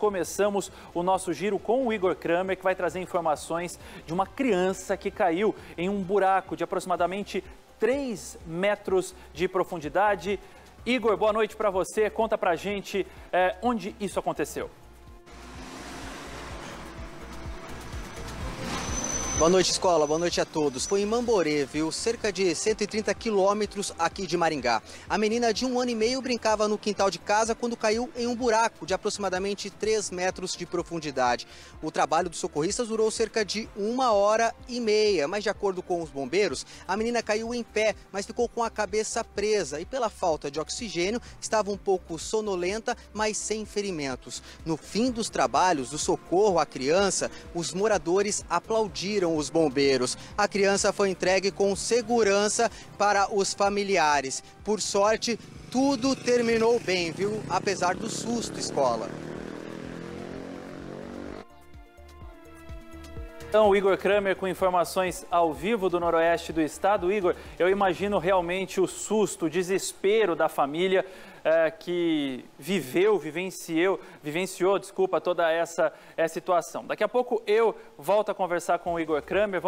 começamos o nosso giro com o Igor Kramer, que vai trazer informações de uma criança que caiu em um buraco de aproximadamente 3 metros de profundidade. Igor, boa noite para você. Conta para a gente é, onde isso aconteceu. Boa noite, escola. Boa noite a todos. Foi em Mamborê, viu? Cerca de 130 quilômetros aqui de Maringá. A menina de um ano e meio brincava no quintal de casa quando caiu em um buraco de aproximadamente 3 metros de profundidade. O trabalho dos socorristas durou cerca de uma hora e meia, mas de acordo com os bombeiros, a menina caiu em pé, mas ficou com a cabeça presa e pela falta de oxigênio estava um pouco sonolenta, mas sem ferimentos. No fim dos trabalhos do socorro à criança, os moradores aplaudiram os bombeiros. A criança foi entregue com segurança para os familiares. Por sorte, tudo terminou bem, viu? Apesar do susto, escola. Então, Igor Kramer com informações ao vivo do noroeste do estado. Igor, eu imagino realmente o susto, o desespero da família é, que viveu, vivenciou, vivenciou, desculpa, toda essa essa situação. Daqui a pouco eu volto a conversar com o Igor Kramer.